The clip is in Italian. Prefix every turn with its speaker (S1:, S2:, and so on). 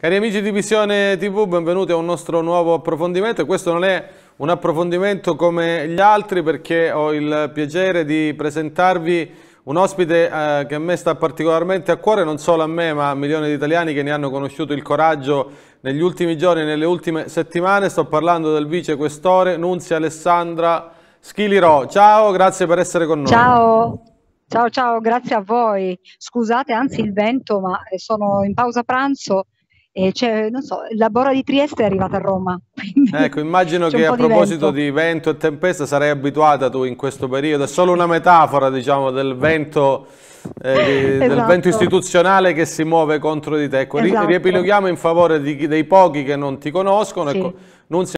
S1: Cari amici di Visione TV, benvenuti a un nostro nuovo approfondimento. Questo non è un approfondimento come gli altri perché ho il piacere di presentarvi un ospite eh, che a me sta particolarmente a cuore, non solo a me ma a milioni di italiani che ne hanno conosciuto il coraggio negli ultimi giorni, nelle ultime settimane. Sto parlando del vice questore Nunzia Alessandra Schilirò. Ciao, grazie per essere con noi. Ciao.
S2: Ciao, ciao, grazie a voi. Scusate anzi il vento, ma sono in pausa pranzo e eh, cioè, non so, la Bora di Trieste è arrivata a Roma.
S1: Ecco, immagino che a di proposito vento. di vento. e tempesta sarai abituata tu in questo periodo, è solo una metafora diciamo del vento, eh, esatto. del vento esatto. istituzionale che si muove contro di te. Ecco, esatto. riepiloghiamo in favore di, dei pochi che non ti conoscono. Sì. Ecco, non si